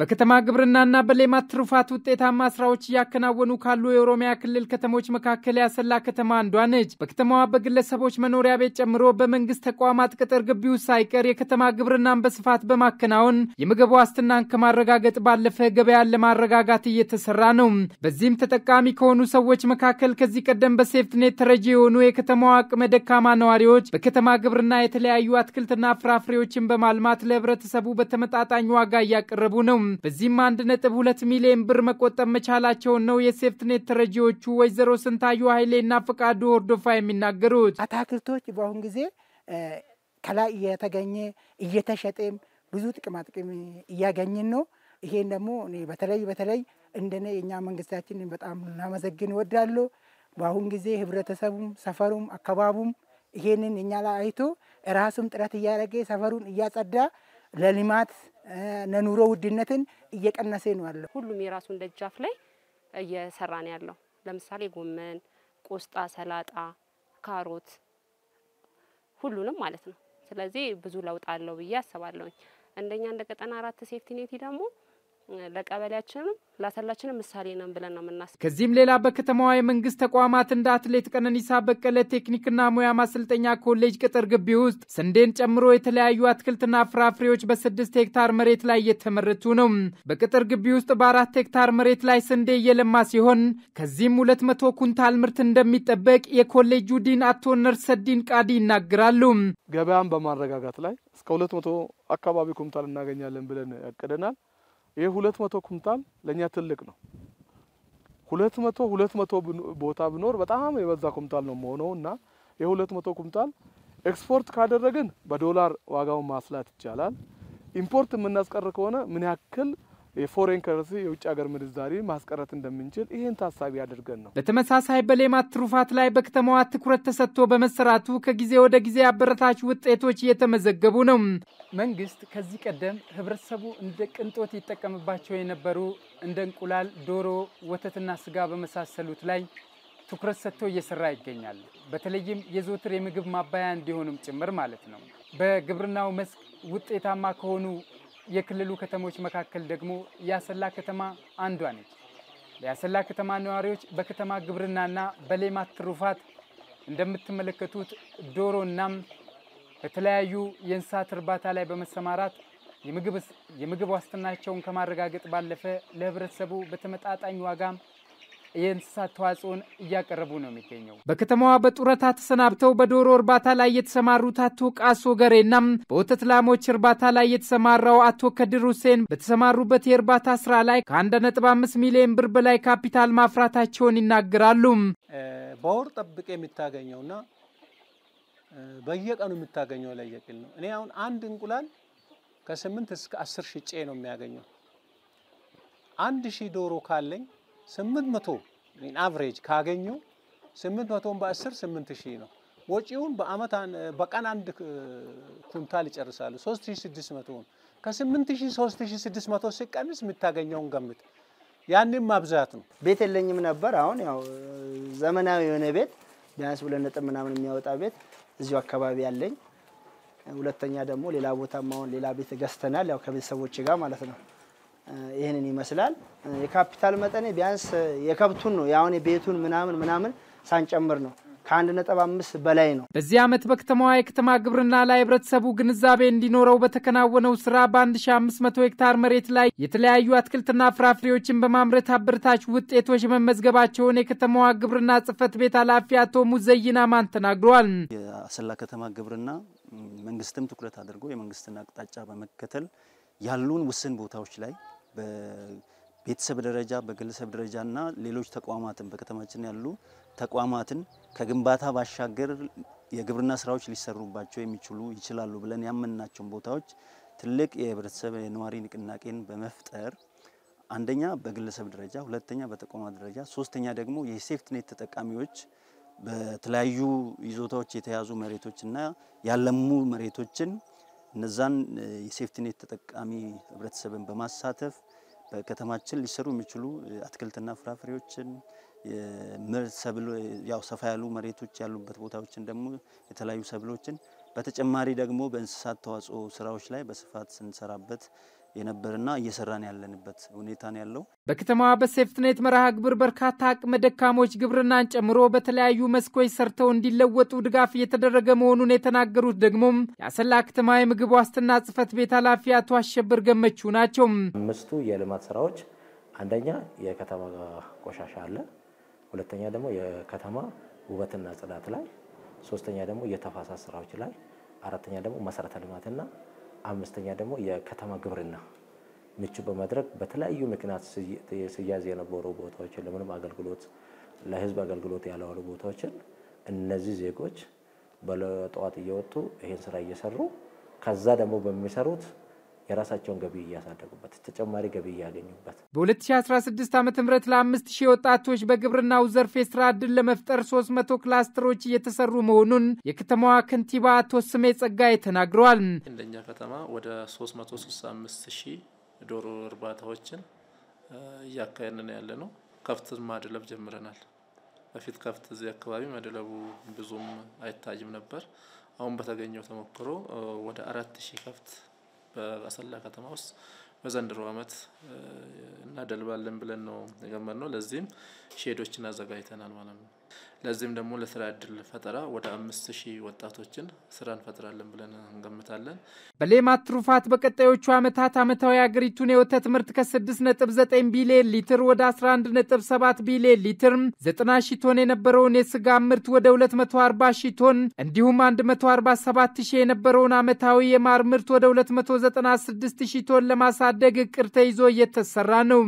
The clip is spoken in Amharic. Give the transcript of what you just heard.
በከተማ ግብርናና በሌማት ትሩፋት ውጤታማ ስራዎች እያከናወኑ ካሉ የኦሮሚያ ክልል ከተሞች መካከል ያሰላ ከተማ አንዷ ነች። በከተማዋ በግለሰቦች መኖሪያ ቤት ጨምሮ በመንግስት ተቋማት ቅጥር ግቢ ሳይቀር የከተማ ግብርናን በስፋት በማከናወን የምግብ ዋስትናን ከማረጋገጥ ባለፈ ገበያን ለማረጋጋት እየተሰራ ነው። በዚህም ተጠቃሚ ከሆኑ ሰዎች መካከል ከዚህ ቀደም በሴፍትኔት ተረጂ የሆኑ የከተማዋ አቅመ ደካማ ነዋሪዎች በከተማ ግብርና የተለያዩ አትክልትና ፍራፍሬዎችን በማልማት ለህብረተሰቡ በተመጣጣኝ ዋጋ እያቀረቡ ነው። በዚህም 1.2 ሚሊዮን ብር መቆጠብ መቻላቸውን ነው የሴፍትኔት ተረጂዎቹ ወይዘሮ ስንታዩ ኃይሌና ፍቃዱ ሆርዶፋ የሚናገሩት። አታክልቶች በአሁን ጊዜ ከላይ እየተገኘ እየተሸጠም ብዙ ጥቅማጥቅም እያገኘን ነው። ይሄን ደግሞ በተለይ በተለይ እንደነ የእኛ መንግስታችን በጣም ልናመሰግን እወዳለሁ። በአሁን ጊዜ ህብረተሰቡም፣ ሰፈሩም፣ አካባቡም ይሄንን እኛ ላይ አይቶ ራሱም ጥረት እያደረገ ሰፈሩን እያጸዳ ለልማት ኑሮ ውድነትን እየቀነሰ ነው ያለው። ሁሉም የራሱን ደጃፍ ላይ እየሰራ ነው ያለው። ለምሳሌ ጎመን፣ ቆስጣ፣ ሰላጣ፣ ካሮት ሁሉንም ማለት ነው። ስለዚህ ብዙ ለውጥ አለው ብዬ አስባለሁኝ። እንደኛ እንደ ቀጠና አራት ሴፍቲኔቲ ደግሞ ለቀበሌያችንም ላሰላችንም ምሳሌ ነን ብለን ነው የምናስ ከዚህም ሌላ በከተማዋ የመንግስት ተቋማት እንደ አትሌት ቀነኒሳ በቀለ ቴክኒክና ሙያ ማሰልጠኛ ኮሌጅ ቅጥር ግቢ ውስጥ ስንዴን ጨምሮ የተለያዩ አትክልትና ፍራፍሬዎች በስድስት ሄክታር መሬት ላይ እየተመረቱ ነው። በቅጥር ግቢ ውስጥ በአራት ሄክታር መሬት ላይ ስንዴ እየለማ ሲሆን ከዚህም ሁለት መቶ ኩንታል ምርት እንደሚጠበቅ የኮሌጁ ዲን አቶ ነርሰዲን ቃዲ ይናገራሉ። ገበያን በማረጋጋት ላይ እስከ ሁለት መቶ አካባቢ ኩንታል እናገኛለን ብለን ያቅደናል። ይሄ ሁለት መቶ ኩንታል ለኛ ትልቅ ነው። ሁለት መቶ ሁለት መቶ ቦታ ብኖር በጣም የበዛ ኩንታል ነው መሆነው እና ይሄ ሁለት መቶ ኩንታል ኤክስፖርት ካደረግን በዶላር ዋጋውን ማስላት ይቻላል። ኢምፖርት የምናስቀር ከሆነ ምን ያክል የፎሬን ከረንሲ የውጭ ሀገር ምንዛሪ ማስቀረት እንደምንችል ይህን ታሳቢ አድርገን ነው። በተመሳሳይ በሌማት ትሩፋት ላይ በከተማዋ ትኩረት ተሰጥቶ በመሰራቱ ከጊዜ ወደ ጊዜ አበረታች ውጤቶች እየተመዘገቡ ነው። መንግስት ከዚህ ቀደም ህብረተሰቡ እንደ ቅንጦት ይጠቀምባቸው የነበሩ እንደ እንቁላል፣ ዶሮ፣ ወተትና ስጋ በመሳሰሉት ላይ ትኩረት ሰጥቶ እየሰራ ይገኛል። በተለይም የዘወትር የምግብ ማባያ እንዲሆኑም ጭምር ማለት ነው። በግብርናው መስክ ውጤታማ ከሆኑ የክልሉ ከተሞች መካከል ደግሞ ያሰላ ከተማ አንዷ ነች። ያሰላ ከተማ ነዋሪዎች በከተማ ግብርናና በሌማት ትሩፋት እንደምትመለከቱት ዶሮናም በተለያዩ የእንስሳት እርባታ ላይ በመሰማራት የምግብ ዋስትናቸውን ከማረጋገጥ ባለፈ ለህብረተሰቡ በተመጣጣኝ ዋጋም የእንስሳት ተዋጽኦን እያቀረቡ ነው የሚገኘው። በከተማዋ በጡረታ ተሰናብተው በዶሮ እርባታ ላይ የተሰማሩት አቶ ቃሶ ገሬና በወተት ላሞች እርባታ ላይ የተሰማራው አቶ ከድር ሁሴን በተሰማሩበት የእርባታ ስራ ላይ ነጥብ አምስት ሚሊዮን ብር በላይ ካፒታል ማፍራታቸውን ይናገራሉ። በወር ጠብቅ የምታገኘውና በየቀኑ የምታገኘው ለየቅል ነው። እኔ አሁን አንድ እንቁላል ከስምንት እስከ አስር ሽጬ ነው የሚያገኘው። አንድ ሺህ ዶሮ ካለኝ ስምንት መቶ አቨሬጅ ካገኙ ስምንት መቶን በአስር ስምንት ሺህ ነው። ወጪውን በአመት በቀን አንድ ኩንታል ይጨርሳሉ። 3600 ነው። ከ8000 3600 ሲቀንስ የምታገኘውን ገምት። ያንም ማብዛት ነው። ቤት የለኝም ነበር። አሁን ያው ዘመናዊ የሆነ ቤት ቢያንስ ሁለት ነጥብ ምናምን የሚያወጣ ቤት እዚሁ አካባቢ ያለኝ። ሁለተኛ ደግሞ ሌላ ቦታም ሌላ ቤት ገዝተናል፣ ያው ከቤተሰቦች ጋር ማለት ነው። ይህንን ይመስላል። የካፒታል መጠኔ ቢያንስ የከብቱን ነው የአሁን የቤቱን ምናምን ምናምን ሳንጨምር ነው ከአንድ ነጥብ አምስት በላይ ነው። በዚህ ዓመት በከተማዋ የከተማ ግብርና ላይ ህብረተሰቡ ግንዛቤ እንዲኖረው በተከናወነው ስራ በ1500 ሄክታር መሬት ላይ የተለያዩ አትክልትና ፍራፍሬዎችን በማምረት አበረታች ውጤቶች መመዝገባቸውን የከተማዋ ግብርና ጽህፈት ቤት ኃላፊ አቶ ሙዘይን አማን ተናግረዋል። የአሰላ ከተማ ግብርና መንግስትም ትኩረት አድርጎ የመንግስትን አቅጣጫ በመከተል ያሉን ውስን ቦታዎች ላይ በቤተሰብ ደረጃ በግለሰብ ደረጃ እና ሌሎች ተቋማትን በከተማችን ያሉ ተቋማትን ከግንባታ ባሻገር የግብርና ስራዎች ሊሰሩባቸው የሚችሉ ይችላሉ ብለን ያመንናቸውን ቦታዎች ትልቅ የህብረተሰብ የነዋሪ ንቅናቄን በመፍጠር አንደኛ በግለሰብ ደረጃ፣ ሁለተኛ በተቋማት ደረጃ፣ ሶስተኛ ደግሞ የሴፍትኔት ተጠቃሚዎች በተለያዩ ይዞታዎች የተያዙ መሬቶችና ያለሙ መሬቶችን እነዛን የሴፍቲኔት ተጠቃሚ ህብረተሰብን በማሳተፍ በከተማችን ሊሰሩ የሚችሉ አትክልትና ፍራፍሬዎችን ያው ሰፋ ያሉ መሬቶች ያሉበት ቦታዎችን ደግሞ የተለያዩ ሰብሎችን በተጨማሪ ደግሞ በእንስሳት ተዋጽኦ ስራዎች ላይ በስፋት ስንሰራበት የነበረና እየሰራን ያለንበት ሁኔታ ነው ያለው። በከተማዋ በሴፍትኔት መርሃ ግብር በርካታ አቅመ ደካሞች ግብርናን ጨምሮ በተለያዩ መስኮች ሰርተው እንዲለወጡ ድጋፍ እየተደረገ መሆኑን የተናገሩት ደግሞም የአሰላ ከተማ የምግብ ዋስትና ጽሕፈት ቤት ኃላፊ አቶ አሸብር ገመቹ ናቸው። አምስቱ የልማት ስራዎች አንደኛ የከተማ ቆሻሻ አለ፣ ሁለተኛ ደግሞ የከተማ ውበትና ጽዳት ላይ፣ ሶስተኛ ደግሞ የተፋሳስ ስራዎች ላይ፣ አራተኛ ደግሞ መሰረተ ልማትና አምስተኛ ደግሞ የከተማ ግብርና ምቹ በማድረግ በተለያዩ ምክንያት ስያዝ የነበሩ ቦታዎችን ለምንም አገልግሎት ለህዝብ አገልግሎት ያለዋሉ ቦታዎችን እነዚህ ዜጎች በለጠዋት እየወጡ ይህን ስራ እየሰሩ ከዛ ደግሞ በሚሰሩት የራሳቸውን ገቢ እያሳደጉበት ተጨማሪ ገቢ እያገኙበት በ2016 ዓ ም ለአምስት ሺህ ወጣቶች በግብርናው ዘርፍ የስራ ዕድል ለመፍጠር 300 ክላስተሮች እየተሰሩ መሆኑን የከተማዋ ከንቲባ አቶ ስሜ ጸጋይ ተናግረዋል። እንደኛ ከተማ ወደ 365 ሺህ ዶሮ እርባታዎችን እያካሄድን ያለ ነው። ከብት ማድለብ ጀምረናል። በፊት ከፍት እዚህ አካባቢ መድለቡ ብዙም አይታይም ነበር። አሁን በተገኘው ተሞክሮ ወደ አራት ሺህ ከፍት በአሰላ ከተማ ውስጥ በዘንድሮ አመት እናደልባለን ብለን ነው የገመት ነው። ለዚህም ሼዶችን አዘጋጅተናል ማለት ነው። ለዚህም ደግሞ ለስራ እድል ፈጠራ ወደ አምስት ሺህ ወጣቶችን ስራ እንፈጥራለን ብለን እንገምታለን። በሌማት ትሩፋት በቀጣዮቹ ዓመታት ዓመታዊ አገሪቱን የወተት ምርት ከ6.9 ቢሊዮን ሊትር ወደ 11.7 ቢሊዮን ሊትር፣ 90 ሺህ ቶን የነበረውን የስጋ ምርት ወደ 240 ሺህ ቶን እንዲሁም 147 ሺህ የነበረውን ዓመታዊ የማር ምርት ወደ 296 ሺህ ቶን ለማሳደግ እቅድ ተይዞ እየተሰራ ነው።